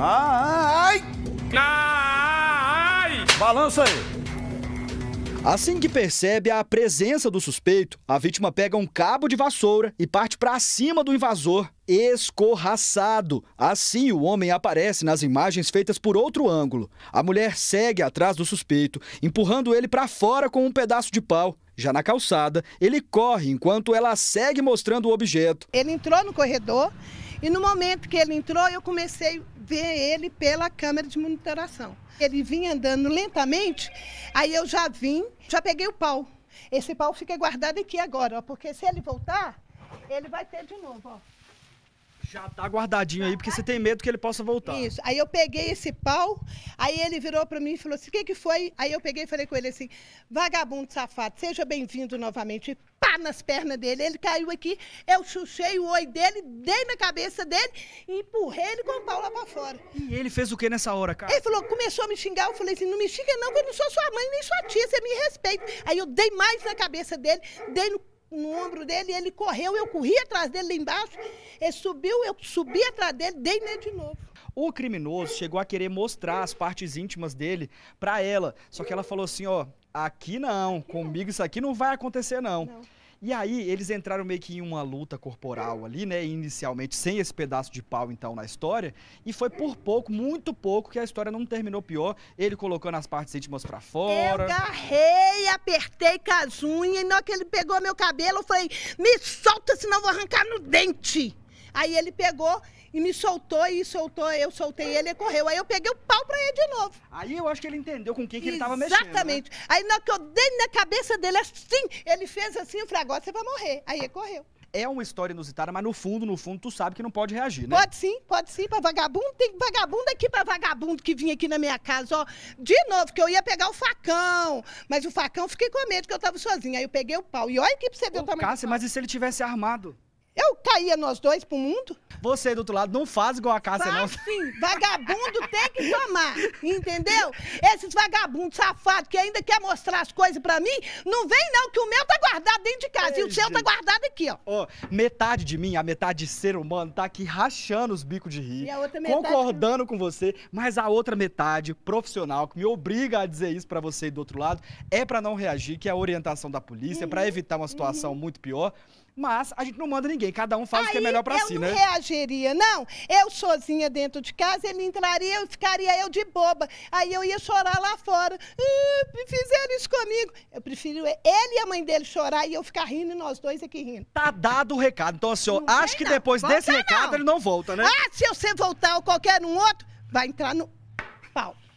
Ai! Ai! Balança aí! Assim que percebe a presença do suspeito, a vítima pega um cabo de vassoura e parte para cima do invasor, escorraçado. Assim, o homem aparece nas imagens feitas por outro ângulo. A mulher segue atrás do suspeito, empurrando ele para fora com um pedaço de pau. Já na calçada, ele corre enquanto ela segue mostrando o objeto. Ele entrou no corredor e no momento que ele entrou, eu comecei a ver ele pela câmera de monitoração. Ele vinha andando lentamente, aí eu já vim, já peguei o pau. Esse pau fica guardado aqui agora, ó, porque se ele voltar, ele vai ter de novo, ó. Já tá guardadinho aí, porque você tem medo que ele possa voltar. Isso. Aí eu peguei esse pau, aí ele virou para mim e falou assim: o que, que foi? Aí eu peguei e falei com ele assim: vagabundo safado, seja bem-vindo novamente pá nas pernas dele. Ele caiu aqui, eu chuchei o oi dele, dei na cabeça dele e empurrei ele com o pau lá pra fora. E ele fez o que nessa hora, cara? Ele falou, começou a me xingar, eu falei assim, não me xinga não, que eu não sou sua mãe nem sua tia, você me respeita. Aí eu dei mais na cabeça dele, dei no no ombro dele, ele correu, eu corri atrás dele lá embaixo, ele subiu, eu subi atrás dele, dei nele de novo. O criminoso chegou a querer mostrar as partes íntimas dele para ela, só que ela falou assim, ó, aqui não, comigo isso aqui não vai acontecer não. não. E aí eles entraram meio que em uma luta corporal ali, né? Inicialmente sem esse pedaço de pau então na história, e foi por pouco, muito pouco que a história não terminou pior. Ele colocando as partes íntimas para fora. Eu agarrei, apertei com as unhas, e na hora que ele pegou meu cabelo, eu falei: "Me solta, senão eu vou arrancar no dente". Aí ele pegou e me soltou e soltou, eu soltei ele e correu. Aí eu peguei o pau pra ele de novo. Aí eu acho que ele entendeu com quem que ele tava mexendo. Né? Exatamente. Né? Aí na que eu dei na cabeça dele assim, ele fez assim, eu falei, agora você vai morrer. Aí ele correu. É uma história inusitada, mas no fundo, no fundo, tu sabe que não pode reagir, né? Pode sim, pode sim, pra vagabundo. Tem vagabundo aqui pra vagabundo que vinha aqui na minha casa, ó. De novo, que eu ia pegar o facão. Mas o facão fiquei com medo, que eu tava sozinha. Aí eu peguei o pau. E olha aqui pra você ver o tamanho. Cássia, mas e se ele tivesse armado? Eu caía nós dois pro mundo. Você do outro lado não faz igual a casa não. Faz sim, vagabundo tem que tomar, entendeu? Esses vagabundos safados que ainda quer mostrar as coisas pra mim, não vem não, que o meu tá guardado dentro de casa Ei, e o seu tá gente. tá guardado aqui, ó. Oh, metade de mim, a metade de ser humano, tá aqui rachando os bicos de rir, concordando com você, mas a outra metade, profissional, que me obriga a dizer isso pra você do outro lado, é pra não reagir, que é a orientação da polícia, uhum, pra evitar uma situação uhum. muito pior mas a gente não manda ninguém, cada um faz Aí o que é melhor para si, né? Eu não reagiria, não. Eu sozinha dentro de casa, ele entraria, eu ficaria eu de boba. Aí eu ia chorar lá fora. Uh, fizeram isso comigo. Eu prefiro ele e a mãe dele chorar e eu ficar rindo e nós dois aqui rindo. Tá dado o recado. Então, assim, acho que não. depois volta desse não. recado ele não volta, né? Ah, se eu você voltar ou qualquer um outro, vai entrar no pau.